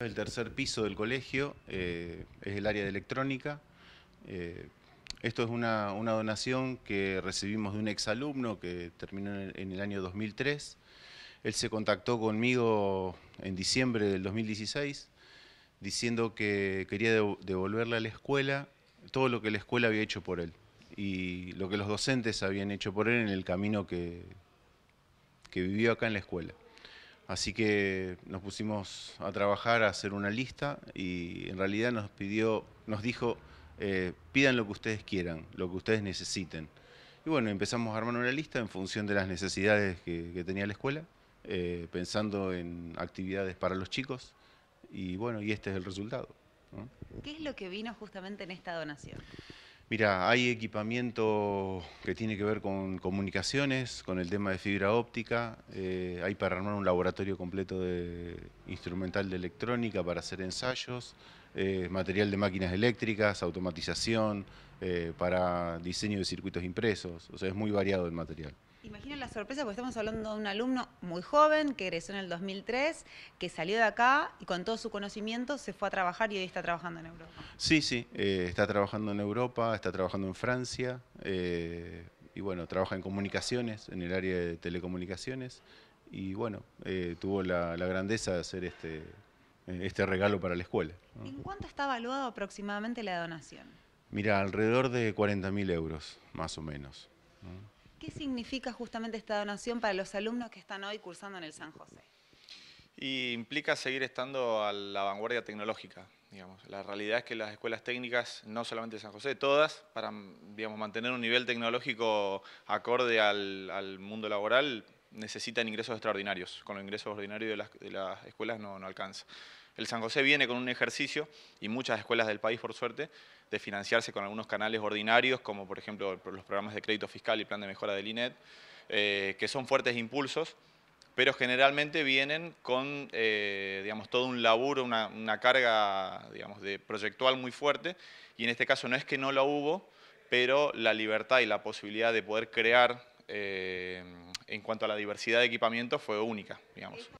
El tercer piso del colegio eh, es el área de electrónica. Eh, esto es una, donación que recibimos de un exalumno que terminó en el, año 2003. Él se contactó conmigo en diciembre del 2016 diciendo que quería devolverle a la escuela todo lo que la escuela había hecho por él y lo que los docentes habían hecho por él en el camino que, que vivió acá en la escuela. Así que nos pusimos a trabajar, a hacer una lista y en realidad nos pidió, nos dijo, eh, pidan lo que ustedes quieran, lo que ustedes necesiten. Y bueno, empezamos a armar una lista en función de las necesidades que, tenía la escuela, eh, pensando en actividades para los chicos. Y bueno, y este es el resultado. ¿Qué es lo que vino justamente en esta donación? Mira, hay equipamiento que tiene que ver con comunicaciones, con el tema de fibra óptica, eh, hay para armar un laboratorio completo de instrumental de electrónica para hacer ensayos, eh, material de máquinas eléctricas, automatización, eh, para diseño de circuitos impresos, o sea, es muy variado el material. Imagino la sorpresa porque estamos hablando de un alumno muy joven que egresó en el 2003, que salió de acá y con todo su conocimiento se fue a trabajar y hoy está trabajando en Europa. Sí, sí, eh, está trabajando en Europa, está trabajando en Francia eh, y bueno, trabaja en comunicaciones, en el área de telecomunicaciones y bueno, eh, tuvo la, grandeza de hacer este, este regalo para la escuela. ¿En cuánto está evaluado aproximadamente la donación? Mira, alrededor de 40.000 euros, más o menos. ¿Qué significa justamente esta donación para los alumnos que están hoy cursando en el San José? implica seguir estando a la vanguardia tecnológica. Digamos. La realidad es que las escuelas técnicas, no solamente de San José, todas, para digamos, mantener un nivel tecnológico acorde al, al mundo laboral, necesitan ingresos extraordinarios. Con los ingresos ordinarios de las, escuelas no, alcanza. El San José viene con un ejercicio, y muchas escuelas del país, por suerte, de financiarse con algunos canales ordinarios, como por ejemplo los programas de crédito fiscal y plan de mejora del INET, eh, que son fuertes impulsos, pero generalmente vienen con eh, digamos, todo un laburo, una, carga digamos, de proyectual muy fuerte, y en este caso no es que no lo hubo, pero la libertad y la posibilidad de poder crear eh, en cuanto a la diversidad de equipamiento, fue única, digamos.